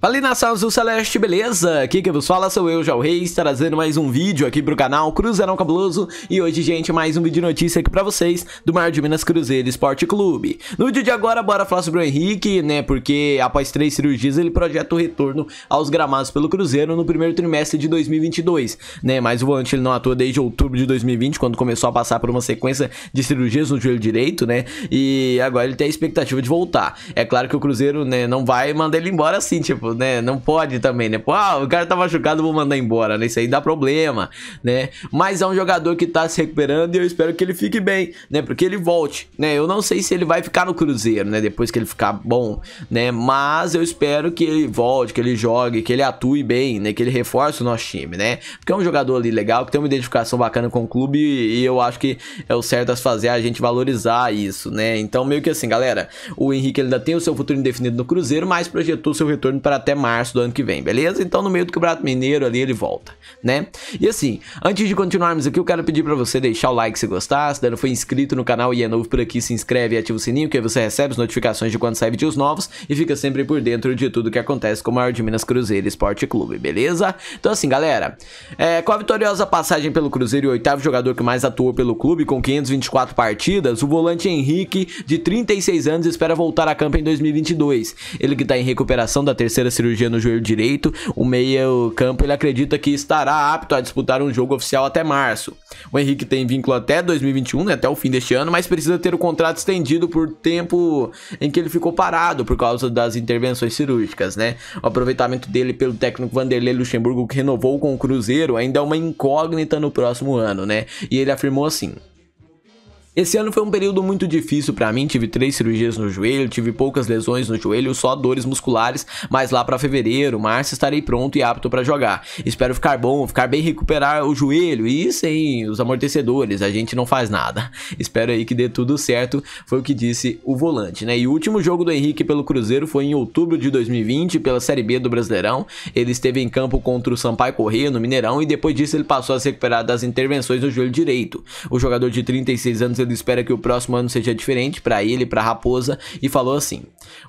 Fala aí, nação azul celeste, beleza? Aqui quem vos fala sou eu, João Reis, trazendo mais um vídeo aqui pro canal Cruzeirão Cabuloso E hoje, gente, mais um vídeo de notícia aqui pra vocês do Mar de Minas Cruzeiro Esporte Clube No vídeo de agora, bora falar sobre o Henrique, né, porque após três cirurgias ele projeta o retorno aos gramados pelo Cruzeiro no primeiro trimestre de 2022 Né, mas o volante ele não atua desde outubro de 2020, quando começou a passar por uma sequência de cirurgias no joelho direito, né E agora ele tem a expectativa de voltar É claro que o Cruzeiro, né, não vai mandar ele embora assim, tipo tipo, né? Não pode também, né? Pô, ah, o cara tá machucado, vou mandar embora, né? Isso aí dá problema, né? Mas é um jogador que tá se recuperando e eu espero que ele fique bem, né? Porque ele volte, né? Eu não sei se ele vai ficar no Cruzeiro, né? Depois que ele ficar bom, né? Mas eu espero que ele volte, que ele jogue, que ele atue bem, né? Que ele reforce o nosso time, né? Porque é um jogador ali legal, que tem uma identificação bacana com o clube e eu acho que é o certo a fazer a gente valorizar isso, né? Então, meio que assim, galera, o Henrique ele ainda tem o seu futuro indefinido no Cruzeiro, mas projetou seu retorno para até março do ano que vem, beleza? Então no meio do Campeonato Mineiro ali ele volta, né? E assim, antes de continuarmos aqui, eu quero pedir para você deixar o like se gostar, se ainda não foi inscrito no canal e é novo por aqui, se inscreve e ativa o sininho que aí você recebe as notificações de quando sai vídeos novos e fica sempre por dentro de tudo que acontece com o maior de Minas Cruzeiro Esporte Clube, beleza? Então assim, galera, é, com a vitoriosa passagem pelo Cruzeiro e o oitavo jogador que mais atuou pelo clube com 524 partidas, o volante Henrique, de 36 anos, espera voltar a campo em 2022. Ele que está em recuperação da terceira primeira cirurgia no joelho direito, o meio-campo ele acredita que estará apto a disputar um jogo oficial até março. O Henrique tem vínculo até 2021, né, até o fim deste ano, mas precisa ter o contrato estendido por tempo em que ele ficou parado por causa das intervenções cirúrgicas, né? O aproveitamento dele pelo técnico Vanderlei Luxemburgo, que renovou com o Cruzeiro, ainda é uma incógnita no próximo ano, né? E ele afirmou assim: esse ano foi um período muito difícil para mim, tive três cirurgias no joelho, tive poucas lesões no joelho, só dores musculares, mas lá para fevereiro, março estarei pronto e apto para jogar. Espero ficar bom, ficar bem recuperar o joelho e sem os amortecedores, a gente não faz nada. Espero aí que dê tudo certo, foi o que disse o volante, né? E o último jogo do Henrique pelo Cruzeiro foi em outubro de 2020 pela Série B do Brasileirão. Ele esteve em campo contra o Sampaio Corrêa no Mineirão e depois disso ele passou a se recuperar das intervenções no joelho direito. O jogador de 36 anos ele espera que o próximo ano seja diferente para ele, para Raposa, e falou assim: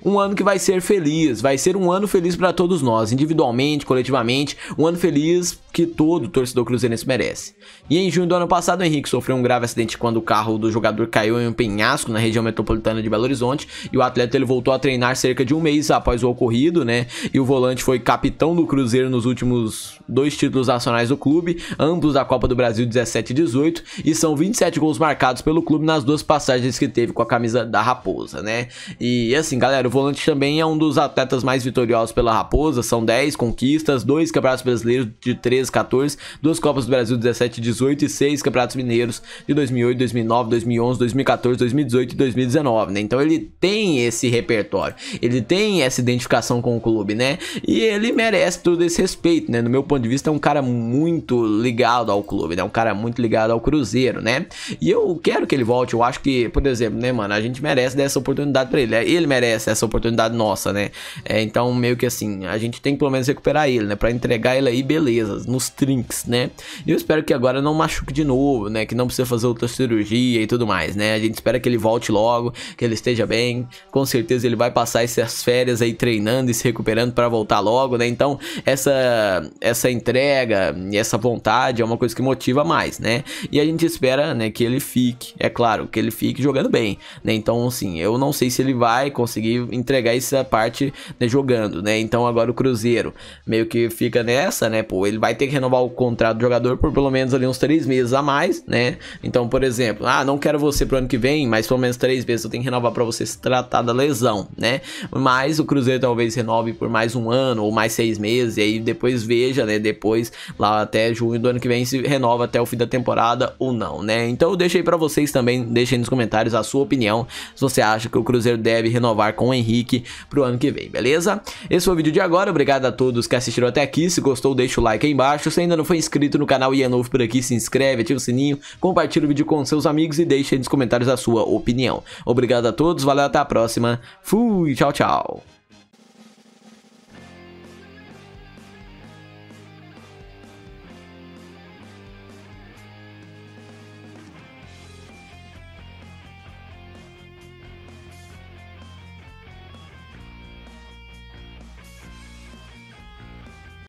"Um ano que vai ser feliz, vai ser um ano feliz para todos nós, individualmente, coletivamente, um ano feliz que todo torcedor cruzeirense merece". E em junho do ano passado, Henrique sofreu um grave acidente quando o carro do jogador caiu em um penhasco na região metropolitana de Belo Horizonte, e o atleta ele voltou a treinar cerca de um mês após o ocorrido, né? E o volante foi capitão do Cruzeiro nos últimos dois títulos nacionais do clube, ambos da Copa do Brasil 17 e 18, e são 27 gols marcados pelo pelo clube nas duas passagens que teve com a camisa da Raposa, né? E assim, galera, o volante também é um dos atletas mais vitoriosos pela Raposa, são 10 conquistas, dois campeonatos brasileiros de 13, 14, duas Copas do Brasil 17, 18 e seis campeonatos mineiros de 2008, 2009, 2011, 2014, 2018 e 2019, né? Então ele tem esse repertório, ele tem essa identificação com o clube, né? E ele merece todo esse respeito, né? No meu ponto de vista, é um cara muito ligado ao clube, né? Um cara muito ligado ao Cruzeiro, né? E eu quero que ele volte. Eu acho que, por exemplo, né, mano, a gente merece dessa oportunidade para ele. Né? Ele merece essa oportunidade nossa, né? É, então, meio que assim, a gente tem que pelo menos recuperar ele, né? Pra entregar ele aí, beleza, nos trinks, né? E eu espero que agora não machuque de novo, né? Que não precisa fazer outra cirurgia e tudo mais, né? A gente espera que ele volte logo, que ele esteja bem. Com certeza ele vai passar essas férias aí treinando e se recuperando para voltar logo, né? Então, essa, essa entrega e essa vontade é uma coisa que motiva mais, né? E a gente espera, né, que ele fique é claro que ele fique jogando bem, né? Então, assim, eu não sei se ele vai conseguir entregar essa parte né, jogando, né? Então, agora o Cruzeiro meio que fica nessa, né? Pô, ele vai ter que renovar o contrato do jogador por pelo menos ali uns três meses a mais, né? Então, por exemplo, ah, não quero você pro ano que vem, mas pelo menos três meses eu tenho que renovar para você se tratar da lesão, né? Mas o Cruzeiro talvez renove por mais um ano ou mais seis meses, e aí depois veja, né? Depois, lá até junho do ano que vem, se renova até o fim da temporada ou não, né? Então, eu deixei para vocês vocês também deixem nos comentários a sua opinião se você acha que o Cruzeiro deve renovar com o Henrique pro ano que vem, beleza? Esse foi o vídeo de agora, obrigado a todos que assistiram até aqui. Se gostou, deixa o like aí embaixo. Se ainda não foi inscrito no canal e é novo por aqui, se inscreve, ativa o sininho, compartilha o vídeo com seus amigos e deixe nos comentários a sua opinião. Obrigado a todos, valeu, até a próxima. Fui, tchau, tchau.